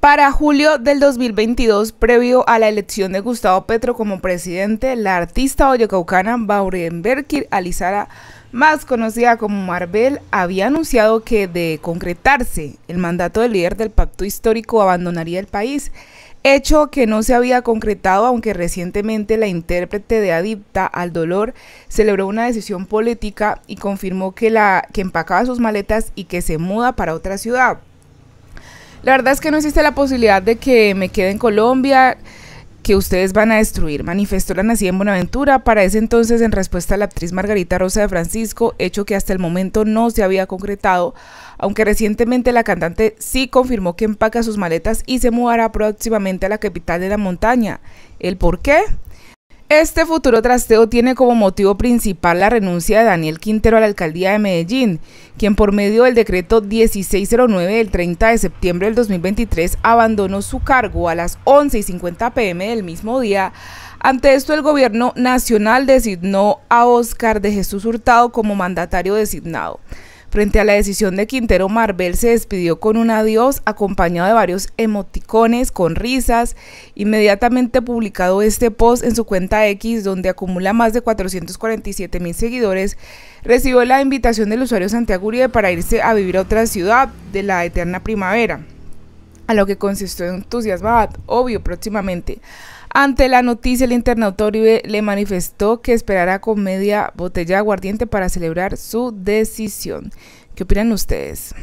Para julio del 2022, previo a la elección de Gustavo Petro como presidente, la artista odiocaucana Bauren Berkir Alizara, más conocida como Marvel, había anunciado que de concretarse el mandato del líder del pacto histórico abandonaría el país, hecho que no se había concretado aunque recientemente la intérprete de Adicta al Dolor celebró una decisión política y confirmó que, la, que empacaba sus maletas y que se muda para otra ciudad. La verdad es que no existe la posibilidad de que me quede en Colombia, que ustedes van a destruir, manifestó la nacida en Buenaventura para ese entonces en respuesta a la actriz Margarita Rosa de Francisco, hecho que hasta el momento no se había concretado, aunque recientemente la cantante sí confirmó que empaca sus maletas y se mudará próximamente a la capital de la montaña. ¿El por qué? Este futuro trasteo tiene como motivo principal la renuncia de Daniel Quintero a la alcaldía de Medellín, quien por medio del decreto 1609 del 30 de septiembre del 2023 abandonó su cargo a las 11 50 pm del mismo día. Ante esto, el gobierno nacional designó a Oscar de Jesús Hurtado como mandatario designado. Frente a la decisión de Quintero, Marvel se despidió con un adiós acompañado de varios emoticones con risas. Inmediatamente publicado este post en su cuenta X, donde acumula más de 447 mil seguidores, recibió la invitación del usuario Santiago Uribe para irse a vivir a otra ciudad de la eterna primavera, a lo que consistió en obvio, próximamente. Ante la noticia, el internauta le manifestó que esperará con media botella aguardiente para celebrar su decisión. ¿Qué opinan ustedes?